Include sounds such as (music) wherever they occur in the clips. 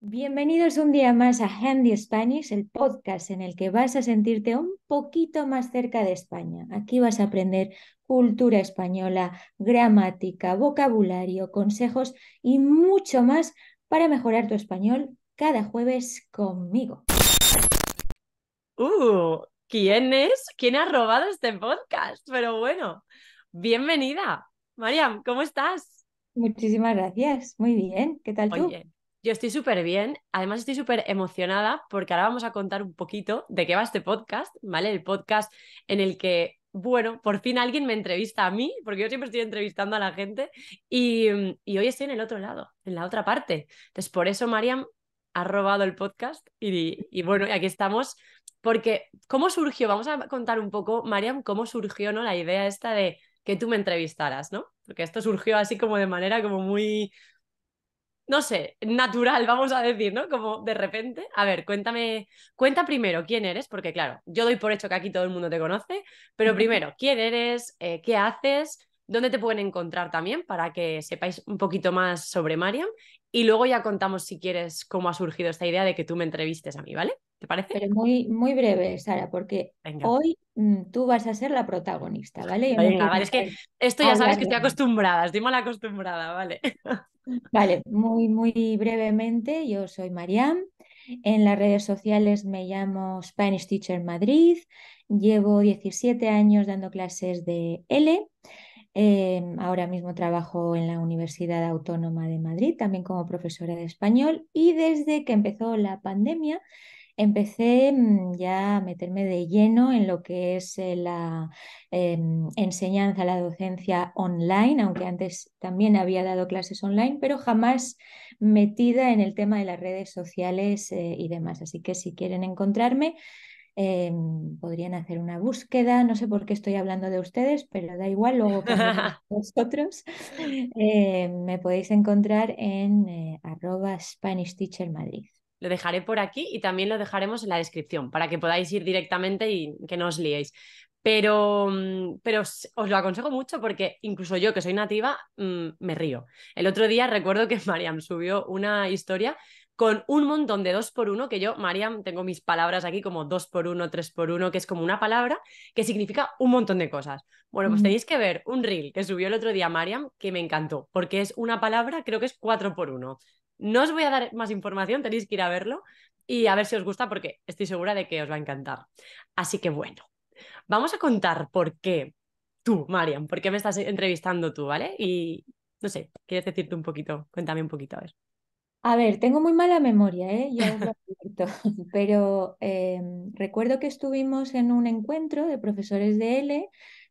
Bienvenidos un día más a Handy Spanish, el podcast en el que vas a sentirte un poquito más cerca de España. Aquí vas a aprender cultura española, gramática, vocabulario, consejos y mucho más para mejorar tu español cada jueves conmigo. Uh, ¿quién es? ¿Quién ha robado este podcast? Pero bueno, bienvenida. Mariam, ¿cómo estás? Muchísimas gracias. Muy bien. ¿Qué tal Muy tú? Bien. Yo estoy súper bien, además estoy súper emocionada porque ahora vamos a contar un poquito de qué va este podcast, ¿vale? El podcast en el que, bueno, por fin alguien me entrevista a mí, porque yo siempre estoy entrevistando a la gente y, y hoy estoy en el otro lado, en la otra parte. Entonces, por eso Mariam ha robado el podcast y, y bueno, aquí estamos porque ¿cómo surgió? Vamos a contar un poco, Mariam, cómo surgió ¿no? la idea esta de que tú me entrevistaras, ¿no? Porque esto surgió así como de manera como muy, no sé, natural, vamos a decir, ¿no? Como de repente. A ver, cuéntame, cuenta primero quién eres, porque claro, yo doy por hecho que aquí todo el mundo te conoce, pero primero, ¿quién eres? Eh, ¿Qué haces? ¿Dónde te pueden encontrar también para que sepáis un poquito más sobre Mariam? Y luego ya contamos, si quieres, cómo ha surgido esta idea de que tú me entrevistes a mí, ¿vale? ¿Te parece? muy, muy breve, Sara, porque hoy mm, tú vas a ser la protagonista, ¿vale? vale, es que esto ya sabes que estoy acostumbrada, estoy mal acostumbrada, ¿vale? (laughs) Vale, muy, muy brevemente, yo soy Mariam. En las redes sociales me llamo Spanish Teacher Madrid. Llevo 17 años dando clases de L. Em, ahora mismo trabajo en la Universidad Autónoma de Madrid, también como profesora de español. Y desde que empezó la pandemia, empecé mm, ya a meterme de lleno en lo que es eh, la em, enseñanza, la docencia online, aunque antes también había dado clases online, pero jamás metida en el tema de las redes sociales eh, y demás. Así que si quieren encontrarme, em, podrían hacer una búsqueda, no sé por qué estoy hablando de ustedes, pero da igual, luego (laughs) (laughs) vosotros eh, me podéis encontrar en arroba Spanish Teacher Madrid. Lo dejaré por aquí y también lo dejaremos en la descripción para que podáis ir directamente y que no os liéis. Pero, mm, pero os, lo aconsejo mucho porque incluso yo que soy nativa mm, me río. El otro día recuerdo que (laughs) Mariam subió una historia con un montón de dos por uno, que yo, Mariam, tengo mis palabras aquí como dos por uno, tres por uno, que es como una palabra que significa un montón de cosas. Bueno, pues tenéis que ver un reel que subió el otro día Mariam, que me encantó, porque es una palabra, creo que es cuatro por uno. No os voy a dar más información, tenéis que ir a verlo y a ver si os gusta porque estoy segura de que os va a encantar. Así que bueno, vamos a contar por qué tú, Marian, por qué me estás entrevistando tú, ¿vale? Y no sé, ¿quieres decirte un poquito? Cuéntame un poquito, a ver. A ver, tengo muy mala memoria, ¿eh? lo (laughs) pero eh, recuerdo que estuvimos en un encuentro de profesores de L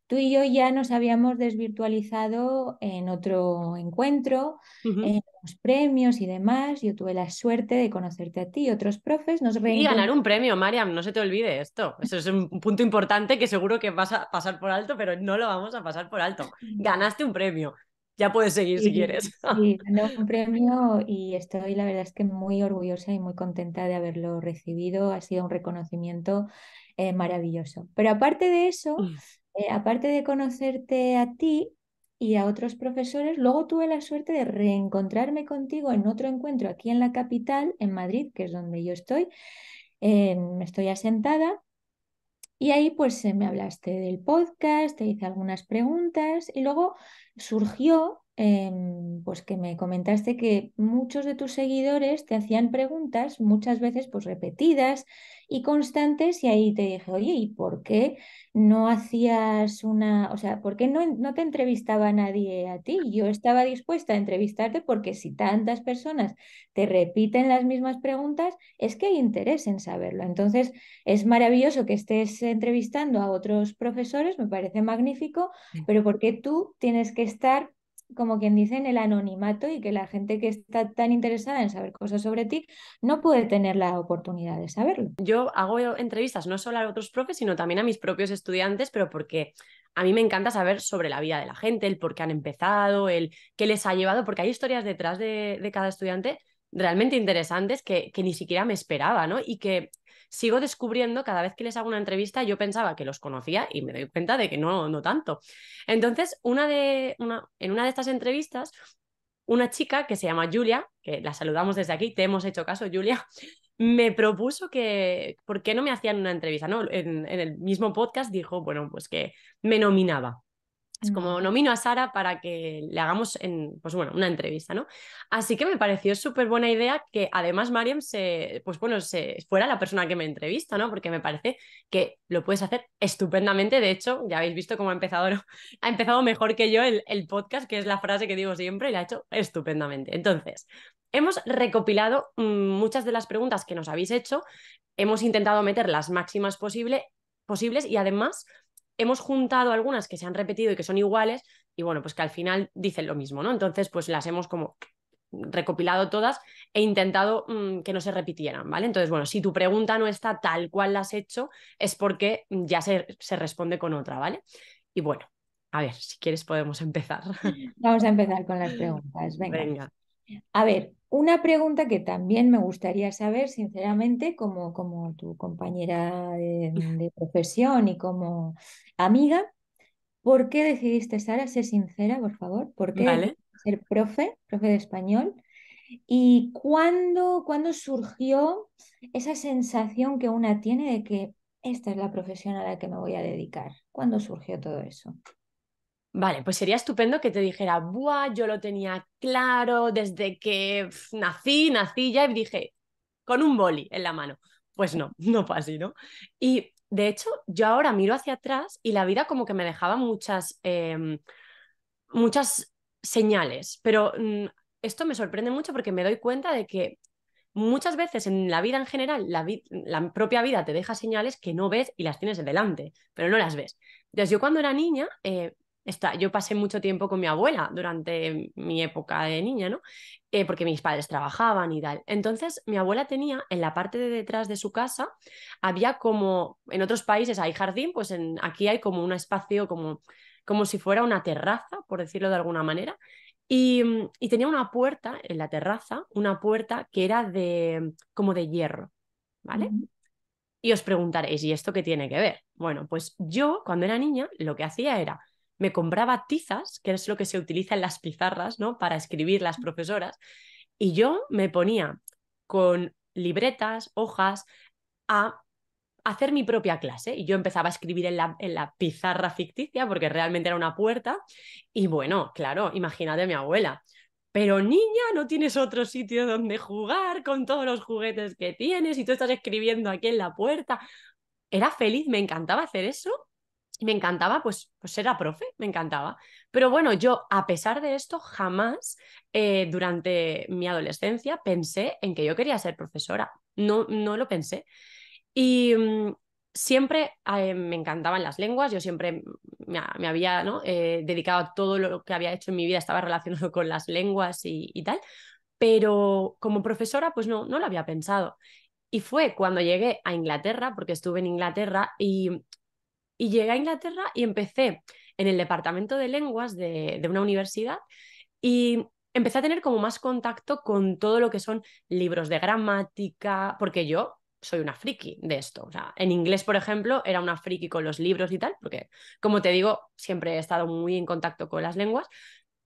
tú y yo ya nos habíamos desvirtualizado en otro encuentro, en los premios y demás. Yo tuve la suerte de conocerte a ti y otros profes. Nos y ganar un premio, Mariam, no se te olvide esto. Eso es un punto importante que seguro que vas a pasar por alto, pero no lo vamos a pasar por alto. Ganaste un premio. Ya puedes seguir si quieres. Sí, (laughs) un premio y estoy, la verdad es que muy orgullosa y muy contenta de haberlo recibido. Ha sido un reconocimiento eh, maravilloso. Pero aparte de eso, mm. Eh, aparte de conocerte a ti y a otros profesores, luego tuve la suerte de reencontrarme contigo en otro encuentro aquí en la capital, en Madrid, que es donde yo estoy. Eh, me estoy asentada y ahí pues eh, me hablaste del podcast, te hice algunas preguntas y luego surgió Em, pues que me comentaste que muchos de tus seguidores te hacían preguntas, muchas veces pues repetidas y constantes, y ahí te dije, oye, ¿y por qué no hacías una, o sea, por qué no, no te entrevistaba nadie a ti? Yo estaba dispuesta a entrevistarte porque si tantas personas te repiten las mismas preguntas, es que hay interés en saberlo. Entonces, es maravilloso que estés entrevistando a otros profesores, me parece magnífico, pero ¿por qué tú tienes que estar como quien dice, en el anonimato y que la gente que está tan interesada en saber cosas sobre ti no puede tener la oportunidad de saberlo. Yo hago entrevistas no solo a otros profes, sino también a mis propios estudiantes, pero porque a mí me encanta saber sobre la vida de la gente, el por qué han empezado, el qué les ha llevado, porque hay historias detrás de, cada estudiante realmente interesantes que, que, ni siquiera me esperaba, ¿no? Y que sigo descubriendo, cada vez que les hago una entrevista, yo pensaba que los conocía y me doy cuenta de que no, no tanto. Entonces, una de, una, en una de estas entrevistas, una chica que se llama Julia, que la saludamos desde aquí, te hemos hecho caso, Julia, (laughs) me propuso que, ¿por qué no me hacían una entrevista? No? En, en, el mismo podcast dijo, bueno, pues que me nominaba. Es como nomino a Sara para que le hagamos pues bueno, una entrevista, ¿no? Así que me pareció súper buena idea que además Mariam se, pues bueno, se fuera la persona que me entrevista, ¿no? Porque me parece que lo puedes hacer estupendamente. De hecho, ya habéis visto cómo ha empezado, (laughs) ha empezado mejor que yo el, podcast, que es la frase que digo siempre, y la ha hecho estupendamente. Entonces, hemos recopilado mm, muchas de las preguntas que nos habéis hecho, hemos intentado meter las máximas posibles y además hemos juntado algunas que se han repetido y que son iguales, y bueno, pues que al final dicen lo mismo, ¿no? Entonces, pues las hemos como recopilado todas e intentado mm, que no se repitieran, ¿vale? Entonces, bueno, si tu pregunta no está tal cual la has hecho, es porque ya se, se responde con otra, ¿vale? Y bueno, a ver, si quieres podemos empezar. Vamos a empezar con las preguntas. Venga. Venga. A ver, una pregunta que también me gustaría saber, sinceramente, como, como tu compañera de, profesión y como amiga, ¿por qué decidiste, Sara, ser sincera, por favor? ¿Por qué ser profe, profe de español? ¿Y cuándo, cuándo surgió esa sensación que una tiene de que esta es la profesión a la que me voy a dedicar? ¿Cuándo surgió todo eso? Vale, pues sería estupendo que te dijera, buah, yo lo tenía claro desde que nací, nací ya y dije, con un boli en la mano. Pues no, (laughs) no fue así, ¿no? Y de hecho, yo ahora miro hacia atrás y la vida como que me dejaba muchas, em, muchas señales, pero mm, esto me sorprende mucho porque me doy cuenta de que muchas veces en la vida en general, la, la, propia vida te deja señales que no ves y las tienes delante, pero no las ves. Entonces, yo cuando era niña eh, yo pasé mucho tiempo con mi abuela durante mi época de niña, ¿no? Eh, porque mis padres trabajaban y tal. Entonces, mi abuela tenía en la parte de detrás de su casa, había como, en otros países hay jardín, pues en, aquí hay como un espacio como, como si fuera una terraza, por decirlo de alguna manera. Y, mm, tenía una puerta en la terraza, una puerta que era de, como de hierro, ¿vale? Y os preguntaréis, ¿y esto qué tiene que ver? Bueno, pues yo cuando era niña lo que hacía era me compraba tizas, que es lo que se utiliza en las pizarras, ¿no? Para escribir las profesoras. Y yo me ponía con libretas, hojas, a hacer mi propia clase. Y yo empezaba a escribir en la, en la, pizarra ficticia, porque realmente era una puerta. Y bueno, claro, imagínate a mi abuela. Pero niña, no tienes otro sitio donde jugar con todos los juguetes que tienes y tú estás escribiendo aquí en la puerta. Era feliz, me encantaba hacer eso me encantaba, pues, pues era profe, me encantaba. Pero bueno, yo a pesar de esto, jamás eh, durante mi adolescencia pensé en que yo quería ser profesora. No, no lo pensé. Y mm, siempre eh, me encantaban las lenguas, yo siempre me, había ¿no? Eh, dedicado a todo lo que había hecho en mi vida, estaba relacionado (laughs) con las lenguas y, tal. Pero como profesora, pues no, no lo había pensado. Y fue cuando llegué a Inglaterra, porque estuve en Inglaterra y y llegué a Inglaterra y empecé en el departamento de lenguas de, una universidad y empecé a tener como más contacto con todo lo que son libros de gramática, porque yo soy una friki de esto. en inglés, por ejemplo, era una friki con los libros y tal, porque, como te digo, siempre he estado muy en contacto con las lenguas,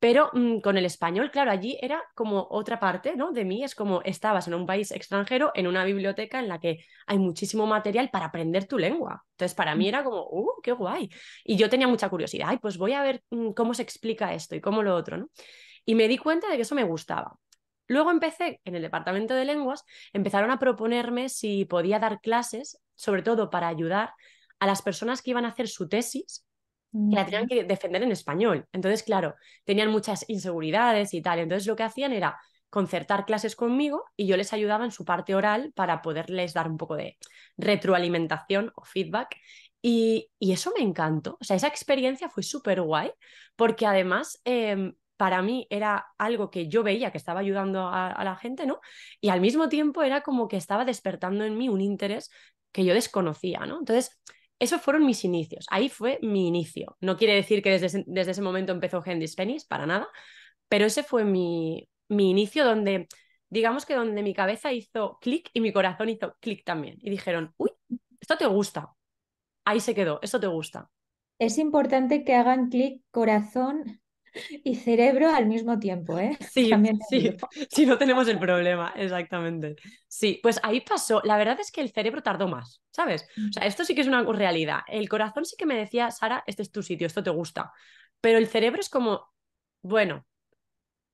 pero mm, con el español, claro, allí era como otra parte, ¿no? De mí es como estabas en un país extranjero, en una biblioteca en la que hay muchísimo material para aprender tu lengua. Entonces, para mí mm. era como, ¡uh, qué guay! Y yo tenía mucha curiosidad, ay, pues voy a ver mm, cómo se explica esto y cómo lo otro, ¿no? Y me di cuenta de que eso me gustaba. Luego empecé en el departamento de lenguas, empezaron a proponerme si podía dar clases, sobre todo para ayudar a las personas que iban a hacer su tesis que la tenían que defender en español. Entonces, claro, tenían muchas inseguridades y tal. Entonces, lo que hacían era concertar clases conmigo y yo les ayudaba en su parte oral para poderles dar un poco de retroalimentación o feedback. Y, eso me encantó. O sea, esa experiencia fue súper guay porque además em, para mí era algo que yo veía que estaba ayudando a, a la gente, ¿no? Y al mismo tiempo era como que estaba despertando en mí un interés que yo desconocía, ¿no? Entonces, esos fueron mis inicios, ahí fue mi inicio. No quiere decir que desde ese, desde ese momento empezó Hendrix Penis, para nada, pero ese fue mi, mi inicio donde, digamos que donde mi cabeza hizo clic y mi corazón hizo clic también. Y dijeron, uy, esto te gusta. Ahí se quedó, esto te gusta. Es importante que hagan clic corazón, y cerebro al mismo tiempo, ¿eh? (laughs) Sí, sí, (laughs) no tenemos el problema, exactamente. Sí, pues ahí pasó. La verdad es que el cerebro tardó más, ¿sabes? O sea, esto sí que es una realidad. El corazón sí que me decía, Sara, este es tu sitio, esto te gusta. Pero el cerebro es como, bueno,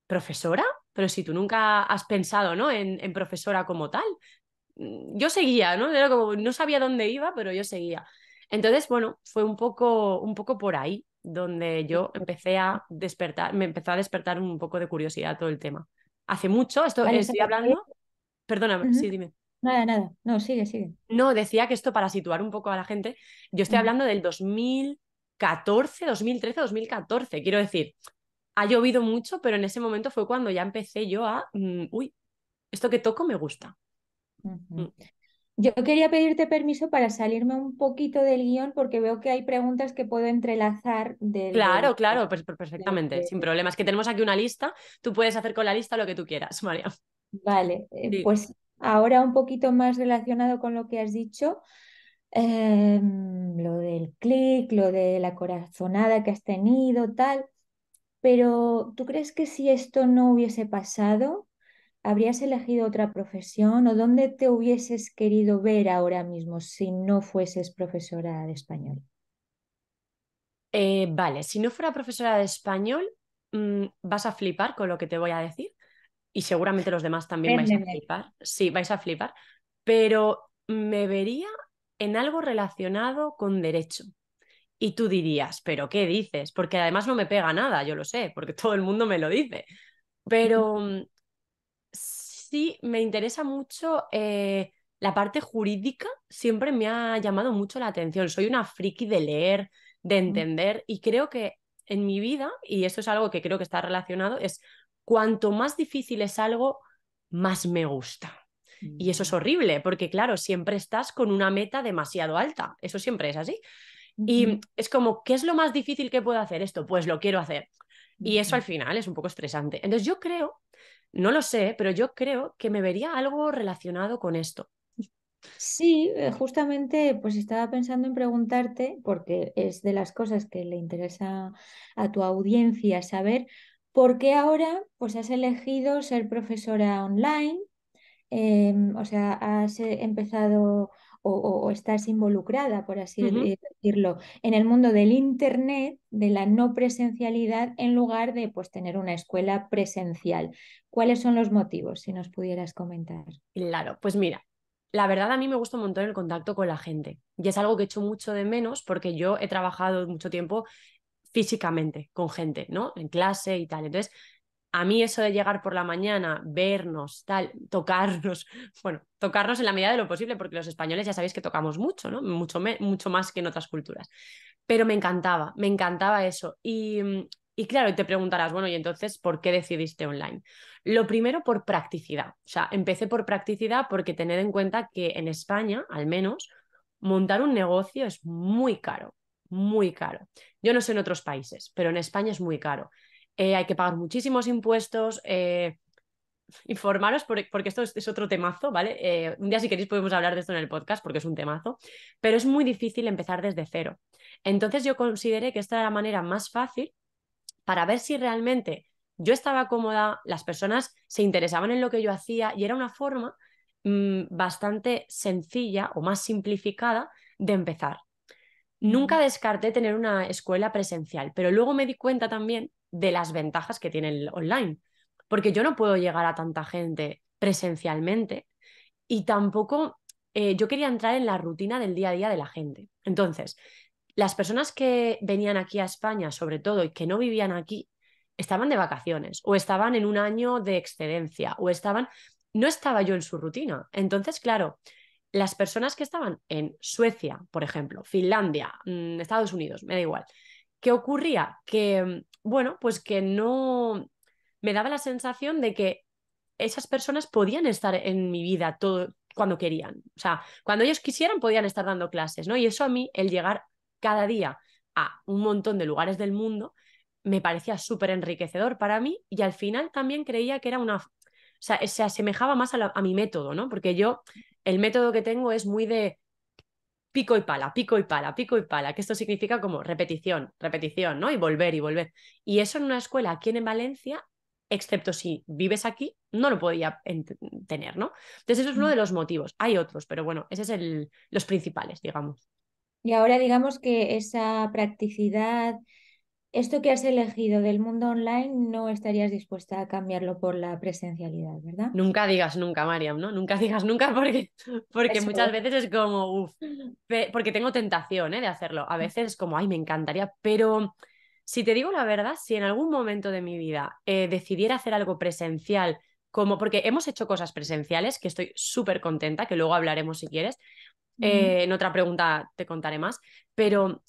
profesora, pero si tú nunca has pensado, ¿no? En, profesora como tal. Mm, yo seguía, ¿no? Era como, no sabía dónde iba, pero yo seguía. Entonces, bueno, fue un poco, un poco por ahí donde yo empecé a despertar, me empezó a despertar un poco de curiosidad todo el tema. Hace mucho, esto estoy hablando. Perdóname, sí, dime. Nada, nada. No, sigue, sigue. No, decía que esto para situar un poco a la gente, yo estoy hablando del 2014, 2013, 2014. Quiero decir, ha llovido mucho, pero en ese momento fue cuando ya empecé yo a, mm, uy, esto que toco me gusta. Yo quería pedirte permiso para salirme un poquito del guión porque veo que hay preguntas que puedo entrelazar. Del, claro, claro, perfectamente, sin problemas. que tenemos aquí una lista, tú puedes hacer con la lista lo que tú quieras, (laughs) María. Vale, eh, pues ahora un poquito más relacionado con lo que has dicho, em, lo del clic, lo de la corazonada que has tenido, tal, pero ¿tú crees que si esto no hubiese pasado, ¿Habrías elegido otra profesión o dónde te hubieses querido ver ahora mismo si no fueses profesora de español? Eh, vale, si no fuera profesora de español, mm, vas a flipar con lo que te voy a decir y seguramente los demás también vais a flipar. Sí, vais a flipar, pero me vería en algo relacionado con derecho. Y tú dirías, pero ¿qué dices? Porque además no me pega nada, yo lo sé, porque todo el mundo me lo dice. Pero (laughs) mm, sí me interesa mucho eh, la parte jurídica, siempre me ha llamado mucho la atención. Soy una friki de leer, de mm. entender, y creo que en mi vida, y esto es algo que creo que está relacionado, es cuanto más difícil es algo, más me gusta. Y eso es mm. horrible, porque claro, siempre estás con una meta demasiado alta, eso siempre es así. Y es como, ¿qué es lo más difícil que puedo hacer esto? Pues lo quiero hacer. Y eso al final es un poco estresante. Entonces yo creo no lo sé, pero yo creo que me vería algo relacionado con esto. Sí, eh, justamente pues estaba pensando en preguntarte, porque es de las cosas que le interesa a tu audiencia saber, ¿por qué ahora pues has elegido ser profesora online? Em, o sea, has eh, empezado o, estás involucrada, por así decirlo, en el mundo del Internet, de la no presencialidad, en lugar de pues, tener una escuela presencial. ¿Cuáles son los motivos, si nos pudieras comentar? Claro, pues mira, la verdad a mí me gusta un montón el contacto con la gente y es algo que echo mucho de menos porque yo he trabajado mucho tiempo físicamente con gente, ¿no? En clase y tal. Entonces, a mí eso de llegar por la mañana, vernos, tal, tocarnos, (laughs) bueno, tocarnos en la medida de lo posible, porque los españoles ya sabéis que tocamos mucho, ¿no? Mucho, más que en otras culturas. Pero me encantaba, me encantaba eso. Y, mm, y claro, te preguntarás, bueno, y entonces, ¿por qué decidiste online? Lo primero por practicidad. O sea, empecé por practicidad porque tened en cuenta que en España, al menos, montar un negocio es muy caro, muy caro. Yo no sé en otros países, pero en España es muy caro. Eh, hay que pagar muchísimos impuestos. Eh, (laughs) informaros porque esto es, otro temazo, ¿vale? Eh, un día si queréis podemos hablar de esto en el podcast porque es un temazo, pero es muy difícil empezar desde cero. Entonces yo consideré que esta era la manera más fácil para ver si realmente yo estaba cómoda, las personas se interesaban en lo que yo hacía y era una forma mm, bastante sencilla o más simplificada de empezar. Nunca descarté tener una escuela presencial, pero luego me di cuenta también de las ventajas que tiene el online. Porque yo no puedo llegar a tanta gente presencialmente y tampoco eh, yo quería entrar en la rutina del día a día de la gente. Entonces, las personas que venían aquí a España, sobre todo, y que no vivían aquí, estaban de vacaciones o estaban en un año de excedencia o estaban... No estaba yo en su rutina. Entonces, claro, las personas que estaban en Suecia, por ejemplo, Finlandia, mm, Estados Unidos, me da igual, ¿Qué ocurría? Que, bueno, pues que no me daba la sensación de que esas personas podían estar en mi vida todo cuando querían. O sea, cuando ellos quisieran podían estar dando clases, ¿no? Y eso a mí, el llegar cada día a un montón de lugares del mundo, me parecía súper enriquecedor para mí y al final también creía que era una... O sea, se asemejaba más a, a mi método, ¿no? Porque yo, el método que tengo es muy de pico y pala, pico y pala, pico y pala, que esto significa como repetición, repetición, ¿no? Y volver y volver. Y eso en una escuela aquí en Valencia, excepto si vives aquí, no lo podía tener, ¿no? Entonces, eso es uno mm. de los motivos. Hay otros, pero bueno, esos es el, los principales, digamos. Y ahora digamos que esa practicidad esto que has elegido del mundo online no estarías dispuesta a cambiarlo por la presencialidad, ¿verdad? Nunca digas nunca, Mariam, ¿no? Nunca digas nunca porque, (laughs) porque muchas veces es como, uff, porque tengo tentación ¿eh? de hacerlo. A mm. veces es como, ay, me encantaría, pero si te digo la verdad, si en algún momento de mi vida eh, decidiera hacer algo presencial, como porque hemos hecho cosas presenciales, que estoy súper contenta, que luego hablaremos si quieres, mm. eh, en otra pregunta te contaré más, pero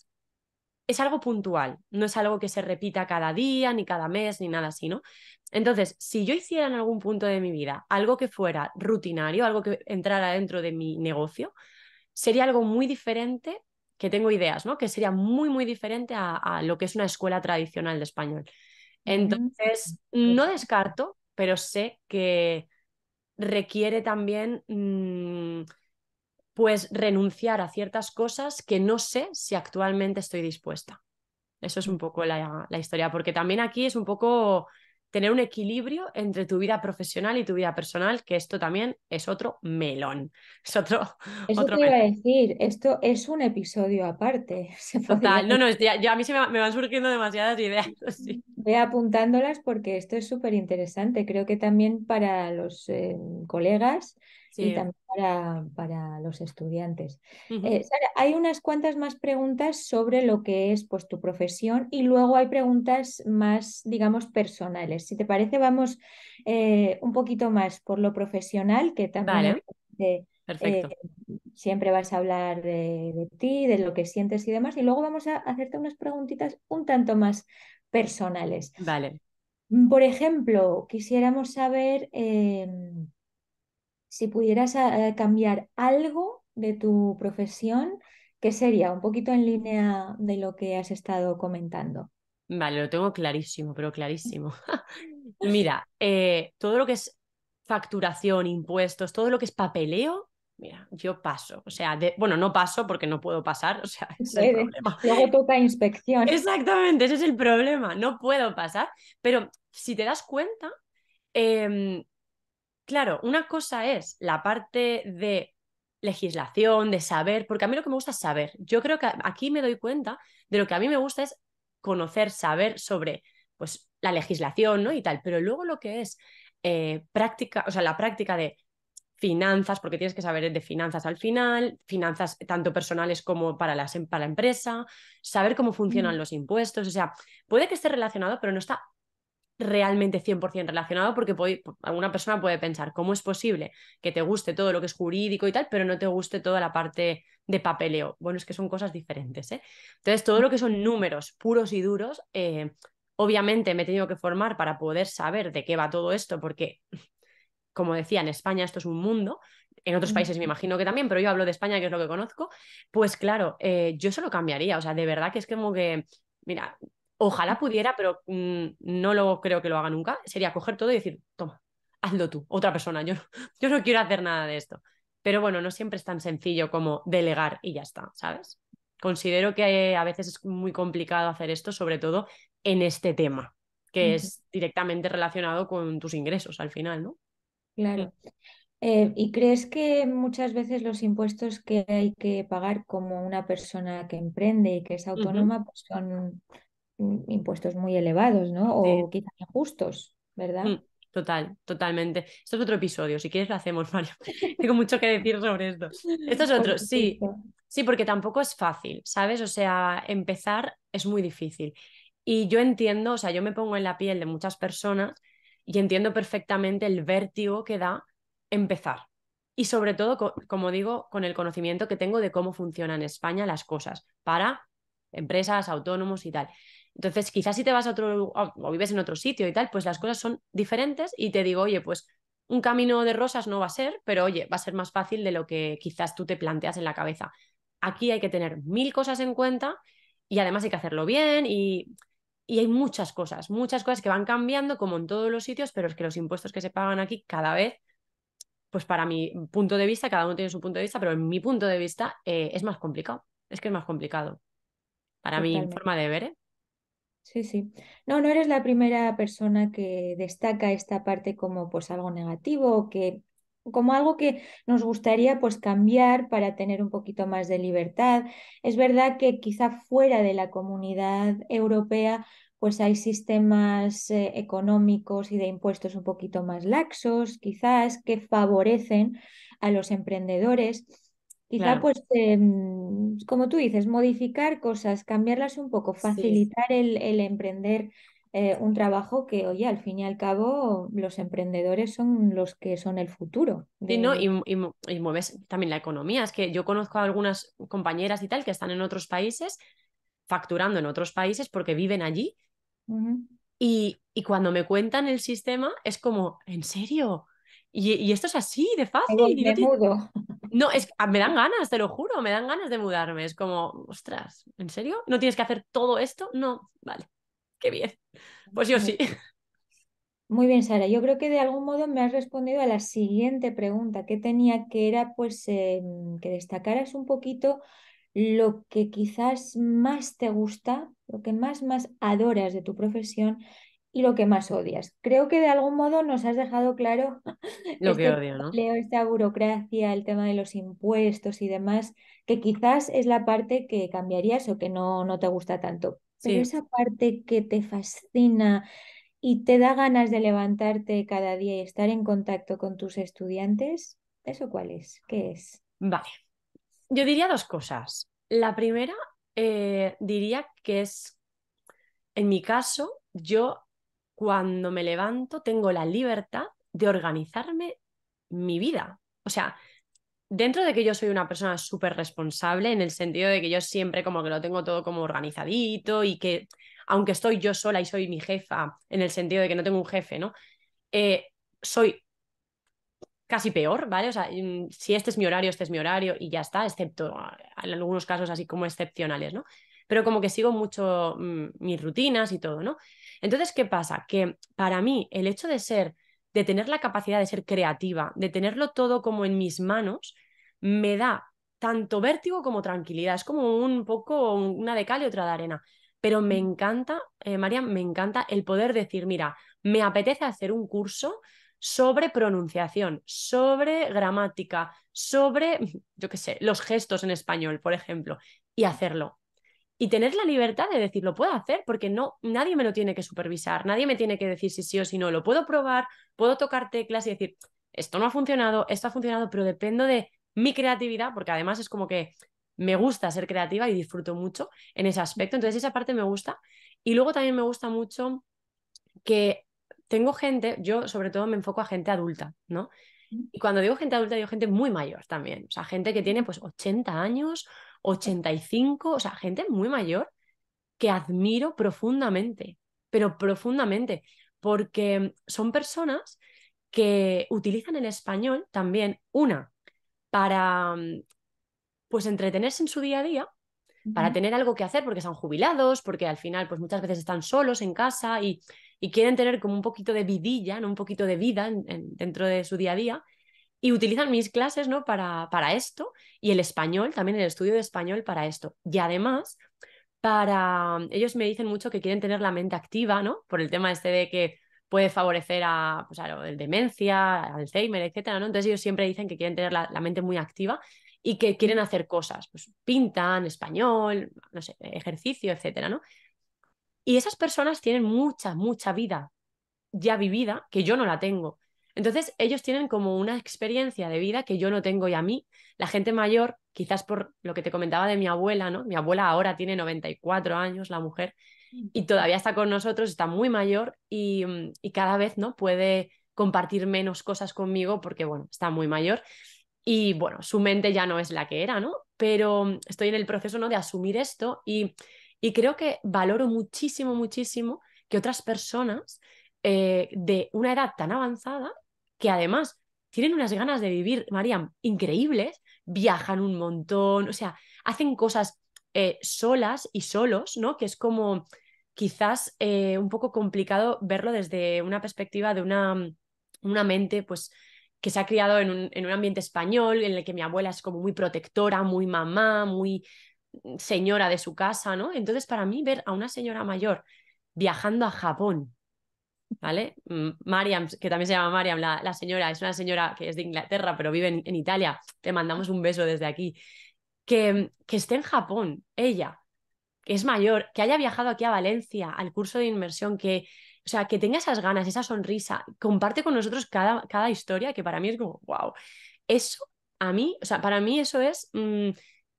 es algo puntual, no es algo que se repita cada día, ni cada mes, ni nada así, ¿no? Entonces, si yo hiciera en algún punto de mi vida algo que fuera rutinario, algo que entrara dentro de mi negocio, sería algo muy diferente, que tengo ideas, ¿no? Que sería muy, muy diferente a, lo que es una escuela tradicional de español. Entonces, no pues descarto, pero sé que requiere también... Mm, pues renunciar a ciertas cosas que no sé si actualmente estoy dispuesta. Eso es un poco la, historia, porque también aquí es un poco tener un equilibrio entre tu vida profesional y tu vida personal, que esto también es otro melón. Es otro. (laughs) decir, esto es un episodio aparte. (laughs) Total, no, no, a mí se me, van surgiendo demasiadas ideas. (laughs) Voy apuntándolas porque esto es súper interesante. Creo que también para los eh, colegas y también para, para los estudiantes. Eh, Sara, hay unas cuantas más preguntas sobre lo que es pues, tu profesión y luego hay preguntas más, digamos, personales. Si te parece, vamos eh, un poquito más por lo profesional, que también eh, siempre vas a hablar de, ti, de lo que sientes y demás, y luego vamos a hacerte unas preguntitas un tanto más personales. Vale. Por ejemplo, quisiéramos saber em, si pudieras eh, cambiar algo de tu profesión, ¿qué sería? Un poquito en línea de lo que has estado comentando. Vale, lo tengo clarísimo, pero clarísimo. (laughs) (laughs) mira, eh, todo lo que es facturación, impuestos, todo lo que es papeleo, mira, yo paso. O sea, bueno, no paso porque no puedo pasar, (laughs) o sea, es el problema. Luego toca inspección. Exactamente, ese es el problema, no puedo pasar. Pero si te das cuenta, em, claro, una cosa es la parte de legislación, de saber, porque a mí lo que me gusta es saber. Yo creo que aquí me doy cuenta de lo que a mí me gusta es conocer, saber sobre pues, la legislación ¿no? y tal, pero luego lo que es eh, práctica, o sea, la práctica de finanzas, porque tienes que saber de finanzas al final, finanzas tanto personales como para, em, para la empresa, saber cómo funcionan los impuestos, o sea, puede que esté relacionado, pero no está realmente 100% relacionado porque alguna persona puede pensar, ¿cómo es posible que te guste todo lo que es jurídico y tal, pero no te guste toda la parte de papeleo? Bueno, es que son cosas diferentes. ¿eh? Entonces, todo lo que son números puros y duros, eh, obviamente me he tenido que formar para poder saber de qué va todo esto, porque, como decía, en España esto es un mundo. En otros países me imagino que también, pero yo hablo de España, que es lo que conozco. Pues claro, eh, yo solo cambiaría. O sea, de verdad que es como que mira, Ojalá pudiera, pero mm, no lo creo que lo haga nunca. Sería coger todo y decir, toma, hazlo tú, otra persona, yo no, (laughs) yo no quiero hacer nada de esto. Pero bueno, no siempre es tan sencillo como delegar y ya está, ¿sabes? Considero que eh, a veces es muy complicado hacer esto, sobre todo en este tema, que es directamente relacionado con tus ingresos al final, ¿no? Claro. Mm. Eh, ¿Y crees que muchas veces los impuestos que hay que pagar como una persona que emprende y que es autónoma pues son Mm, impuestos muy elevados, ¿no? O quizás injustos, ¿verdad? Mm, total, totalmente. Esto es otro episodio, si quieres lo hacemos, (laughs) Mario. Tengo mucho que decir sobre esto. Esto es otro, sí. Sí, porque tampoco es fácil, ¿sabes? O sea, empezar es muy difícil. Y yo entiendo, o sea, yo me pongo en la piel de muchas personas y entiendo perfectamente el vértigo que da empezar. Y sobre todo, como digo, con el conocimiento que tengo de cómo funcionan en España las cosas para empresas, autónomos y tal. Entonces, quizás si te vas a otro o, vives en otro sitio y tal, pues las cosas son diferentes y te digo, oye, pues un camino de rosas no va a ser, pero oye, va a ser más fácil de lo que quizás tú te planteas en la cabeza. Aquí hay que tener mil cosas en cuenta y además hay que hacerlo bien y, hay muchas cosas, muchas cosas que van cambiando como en todos los sitios, pero es que los impuestos que se pagan aquí cada vez, pues para mi punto de vista, cada uno tiene su punto de vista, pero en mi punto de vista eh, es más complicado, es que es más complicado. Para mi forma de ver, ¿eh? Sí, sí. No, no eres la primera persona que destaca esta parte como pues algo negativo que como algo que nos gustaría pues cambiar para tener un poquito más de libertad. Es verdad que quizá fuera de la comunidad europea pues hay sistemas eh, económicos y de impuestos un poquito más laxos, quizás que favorecen a los emprendedores. Quizá pues, em, como tú dices, modificar cosas, cambiarlas un poco, facilitar el, emprender eh, un trabajo que, oye, al fin y al cabo, los emprendedores son los que son el futuro. ¿no? y, mueves también la economía. Es que yo conozco a algunas compañeras y tal que están en otros países, facturando en otros países porque viven allí. y cuando me cuentan el sistema, es como, ¿en serio? Y, esto es así de fácil. Me, No, es, ah, me dan ganas, te lo juro, me dan ganas de mudarme. Es como, ostras, ¿en serio? ¿No tienes que hacer todo esto? No, vale, qué bien. Pues yo sí. (laughs) Muy bien, Sara. Yo creo que de algún modo me has respondido a la siguiente pregunta que tenía, que era pues em, que destacaras un poquito lo que quizás más te gusta, lo que más, más adoras de tu profesión y lo que más odias. Creo que de algún modo nos has dejado claro (laughs) lo que odio, ¿no? Leo, esta burocracia, el tema de los impuestos y demás, que quizás es la parte que cambiarías o que no, no te gusta tanto. Pero esa parte que te fascina y te da ganas de levantarte cada día y estar en contacto con tus estudiantes, ¿eso cuál es? ¿Qué es? Vale. Yo diría dos cosas. La primera, eh, diría que es, en mi caso, yo cuando me levanto tengo la libertad de organizarme mi vida. O sea, dentro de que yo soy una persona súper responsable, en el sentido de que yo siempre como que lo tengo todo como organizadito y que aunque estoy yo sola y soy mi jefa, en el sentido de que no tengo un jefe, ¿no? Eh, soy casi peor, ¿vale? O sea, mm, si este es mi horario, este es mi horario y ya está, excepto ah, en algunos casos así como excepcionales, ¿no? pero como que sigo mucho mm, mis rutinas y todo, ¿no? Entonces, ¿qué pasa? Que para mí el hecho de ser, de tener la capacidad de ser creativa, de tenerlo todo como en mis manos, me da tanto vértigo como tranquilidad. Es como un poco una de cal y otra de arena. Pero me encanta, eh, María, me encanta el poder decir, mira, me apetece hacer un curso sobre pronunciación, sobre gramática, sobre, (laughs) yo qué sé, los gestos en español, por ejemplo, y hacerlo y tener la libertad de decir, lo puedo hacer porque no, nadie me lo tiene que supervisar, nadie me tiene que decir si sí o si no, lo puedo probar, puedo tocar teclas y decir, esto no ha funcionado, esto ha funcionado, pero dependo de mi creatividad, porque además es como que me gusta ser creativa y disfruto mucho en ese aspecto, entonces esa parte me gusta. Y luego también me gusta mucho que tengo gente, yo sobre todo me enfoco a gente adulta, ¿no? Mm. Y cuando digo gente adulta, digo gente muy mayor también, o sea, gente que tiene pues 80 años 85, o sea, gente muy mayor que admiro profundamente, pero profundamente, porque son personas que utilizan el español también, una, para pues entretenerse en su día a día, para tener algo que hacer, porque están jubilados, porque al final pues muchas veces están solos en casa y, quieren tener como un poquito de vidilla, ¿no? un poquito de vida dentro de su día a día, y utilizan mis clases ¿no? para, para esto y el español, también el estudio de español para esto. Y además, para ellos me dicen mucho que quieren tener la mente activa, ¿no? Por el tema este de que puede favorecer a, la pues, demencia, Alzheimer, etcétera, ¿no? Entonces ellos siempre dicen que quieren tener la, mente muy activa y que quieren hacer cosas, pues pintan, español, no sé, ejercicio, etcétera, ¿no? Y esas personas tienen mucha, mucha vida ya vivida que yo no la tengo. Entonces, ellos tienen como una experiencia de vida que yo no tengo y a mí, la gente mayor, quizás por lo que te comentaba de mi abuela, ¿no? Mi abuela ahora tiene 94 años, la mujer, y todavía está con nosotros, está muy mayor mm, y, cada vez, ¿no? Puede compartir menos cosas conmigo porque, bueno, está muy mayor y, bueno, su mente ya no es la que era, ¿no? Pero mm, estoy en el proceso, ¿no? De asumir esto y, y creo que valoro muchísimo, muchísimo que otras personas eh, de una edad tan avanzada que además tienen unas ganas de vivir, Mariam, increíbles, viajan un montón, o sea, hacen cosas eh, solas y solos, ¿no? Que es como quizás eh, un poco complicado verlo desde una perspectiva de una, una mente, pues que se ha criado en un, en un ambiente español, en el que mi abuela es como muy protectora, muy mamá, muy señora de su casa, ¿no? Entonces, para mí, ver a una señora mayor viajando a Japón ¿vale? Mariam, que también se llama Mariam, la, señora, es una señora que es de Inglaterra, pero vive en, Italia. Te mandamos un beso desde aquí. Que, esté en Japón, ella, que es mayor, que haya viajado aquí a Valencia al curso de inmersión, que, o sea, que tenga esas ganas, esa sonrisa, comparte con nosotros cada, historia, que para mí es como, wow, eso a mí, o sea, para mí eso es mm,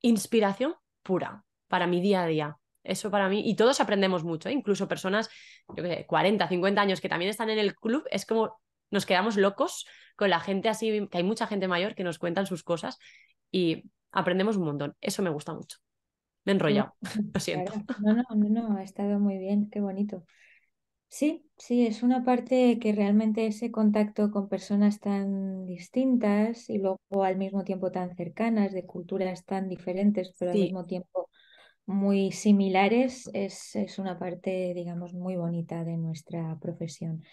inspiración pura para mi día a día. Eso para mí, y todos aprendemos mucho, ¿eh? incluso personas, yo que sé, 40, 50 años que también están en el club, es como nos quedamos locos con la gente así, que hay mucha gente mayor que nos cuentan sus cosas y aprendemos un montón. Eso me gusta mucho. Me he mm. enrollado, (laughs) (laughs) lo siento. No, no, no, ha estado muy bien, qué bonito. Sí, sí, es una parte que realmente ese contacto con personas tan distintas y luego al mismo tiempo tan cercanas, de culturas tan diferentes, pero al mismo tiempo muy similares, es, una parte, digamos, muy bonita de nuestra profesión.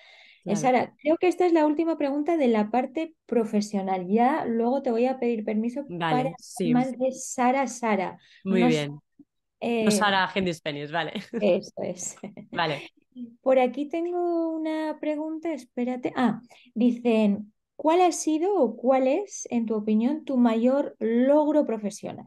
Eh, Sara, creo que esta es la última pregunta de la parte profesional. Ya luego te voy a pedir permiso para sí. más de Sara Sara. Muy bien. Eh, Sara Gendis vale. (laughs) Eso es. Vale. Por aquí tengo una pregunta, espérate. Ah, dicen, ¿cuál ha sido o cuál es, en tu opinión, tu mayor logro profesional?